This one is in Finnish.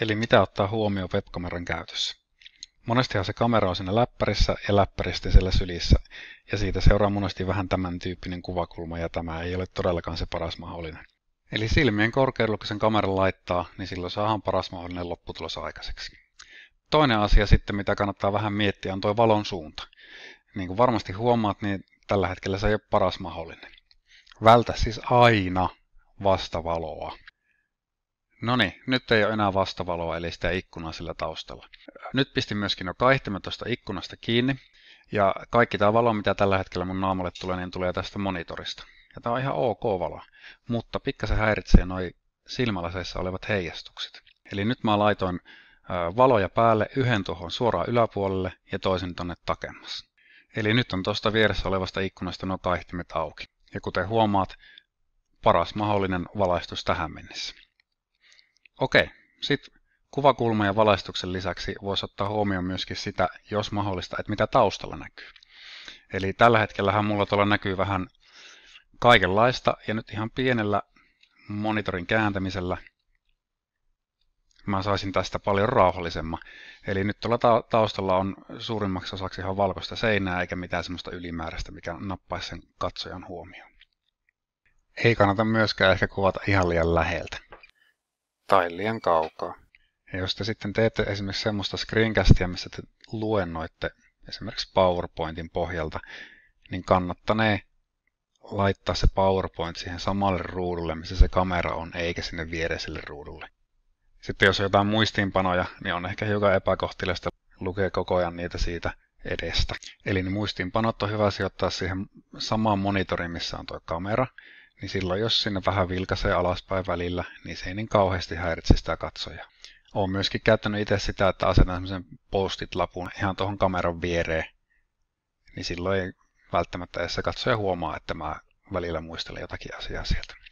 Eli mitä ottaa huomioon webkameran käytössä. Monestihan se kamera on siinä läppärissä ja läppäristä siellä sylissä, ja siitä seuraa monesti vähän tämän tyyppinen kuvakulma, ja tämä ei ole todellakaan se paras mahdollinen. Eli silmien korkeudella, kun sen kameran laittaa, niin silloin saadaan paras mahdollinen lopputulos aikaiseksi. Toinen asia sitten, mitä kannattaa vähän miettiä, on tuo valon suunta. Niin kuin varmasti huomaat, niin tällä hetkellä se ei ole paras mahdollinen. Vältä siis aina vastavaloa. No niin, nyt ei ole enää vastavaloa eli sitä ikkunaa sillä taustalla. Nyt pistin myöskin jo kaihtimen tuosta ikkunasta kiinni ja kaikki tämä valo, mitä tällä hetkellä mun naamalle tulee, niin tulee tästä monitorista. Ja tämä on ihan ok valo, mutta pikkasen häiritsee noi silmälaseissa olevat heijastukset. Eli nyt mä laitoin valoja päälle yhden tuohon suoraan yläpuolelle ja toisen tonne takemmas. Eli nyt on tuosta vieressä olevasta ikkunasta nuo kaihtimet auki. Ja kuten huomaat, paras mahdollinen valaistus tähän mennessä. Okei, sitten kuvakulma ja valaistuksen lisäksi voisi ottaa huomioon myöskin sitä, jos mahdollista, että mitä taustalla näkyy. Eli tällä hetkellähän mulla tuolla näkyy vähän kaikenlaista ja nyt ihan pienellä monitorin kääntämisellä mä saisin tästä paljon rauhallisemman. Eli nyt tuolla taustalla on suurimmaksi osaksi ihan valkoista seinää eikä mitään semmoista ylimääräistä, mikä nappaisi sen katsojan huomioon. Ei kannata myöskään ehkä kuvata ihan liian läheltä tai liian kaukaa. Ja jos te sitten teette esimerkiksi semmoista screencastia, missä te luennoitte esimerkiksi PowerPointin pohjalta, niin kannattanee laittaa se PowerPoint siihen samalle ruudulle, missä se kamera on, eikä sinne viereiselle ruudulle. Sitten jos on jotain muistiinpanoja, niin on ehkä hiukan epäkohtilasta lukea koko ajan niitä siitä edestä. Eli ne muistiinpanot on hyvä sijoittaa siihen samaan monitoriin, missä on tuo kamera, niin silloin jos sinne vähän vilkaisee alaspäin välillä, niin se ei niin kauheasti häiritse sitä katsojaa. Olen myöskin käyttänyt itse sitä, että asetan semmoisen postit-lapun ihan tuohon kameran viereen, niin silloin ei välttämättä edes se katsoja huomaa, että mä välillä muistelen jotakin asiaa sieltä.